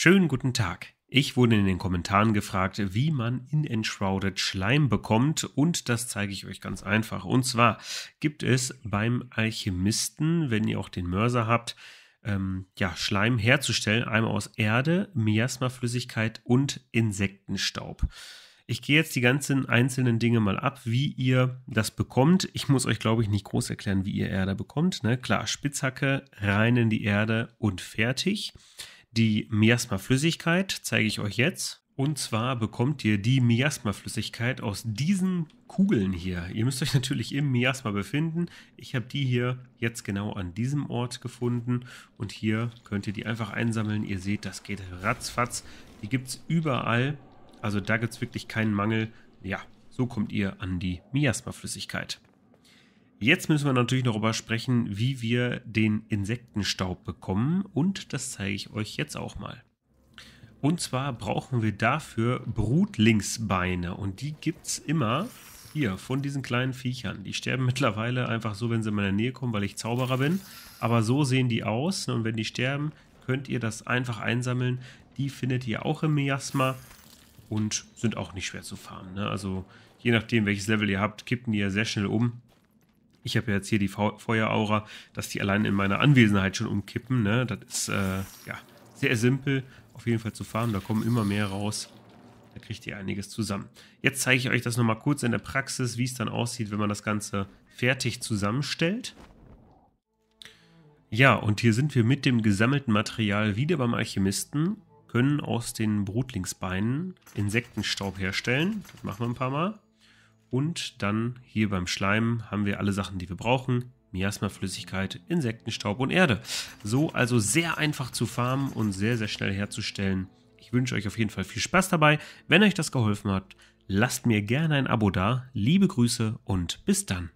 Schönen guten Tag. Ich wurde in den Kommentaren gefragt, wie man in Enshrouded Schleim bekommt und das zeige ich euch ganz einfach. Und zwar gibt es beim Alchemisten, wenn ihr auch den Mörser habt, ähm, ja, Schleim herzustellen, einmal aus Erde, Miasmaflüssigkeit und Insektenstaub. Ich gehe jetzt die ganzen einzelnen Dinge mal ab, wie ihr das bekommt. Ich muss euch, glaube ich, nicht groß erklären, wie ihr Erde bekommt. Ne? Klar, Spitzhacke, rein in die Erde und fertig. Die Miasmaflüssigkeit zeige ich euch jetzt. Und zwar bekommt ihr die Miasmaflüssigkeit aus diesen Kugeln hier. Ihr müsst euch natürlich im Miasma befinden. Ich habe die hier jetzt genau an diesem Ort gefunden. Und hier könnt ihr die einfach einsammeln. Ihr seht, das geht ratzfatz. Die gibt es überall. Also da gibt es wirklich keinen Mangel. Ja, so kommt ihr an die Miasmaflüssigkeit. Jetzt müssen wir natürlich noch darüber sprechen, wie wir den Insektenstaub bekommen und das zeige ich euch jetzt auch mal. Und zwar brauchen wir dafür Brutlingsbeine und die gibt es immer hier von diesen kleinen Viechern. Die sterben mittlerweile einfach so, wenn sie in meiner Nähe kommen, weil ich Zauberer bin. Aber so sehen die aus und wenn die sterben, könnt ihr das einfach einsammeln. Die findet ihr auch im Miasma und sind auch nicht schwer zu farmen. Ne? Also je nachdem, welches Level ihr habt, kippen die ja sehr schnell um ich habe ja jetzt hier die Feueraura, dass die allein in meiner Anwesenheit schon umkippen. Ne? Das ist äh, ja sehr simpel auf jeden Fall zu farmen. Da kommen immer mehr raus. Da kriegt ihr einiges zusammen. Jetzt zeige ich euch das nochmal kurz in der Praxis, wie es dann aussieht, wenn man das Ganze fertig zusammenstellt. Ja, und hier sind wir mit dem gesammelten Material wieder beim Alchemisten, können aus den Brutlingsbeinen Insektenstaub herstellen. Das machen wir ein paar Mal. Und dann hier beim Schleim haben wir alle Sachen, die wir brauchen. Miasmaflüssigkeit, Insektenstaub und Erde. So also sehr einfach zu farmen und sehr, sehr schnell herzustellen. Ich wünsche euch auf jeden Fall viel Spaß dabei. Wenn euch das geholfen hat, lasst mir gerne ein Abo da. Liebe Grüße und bis dann.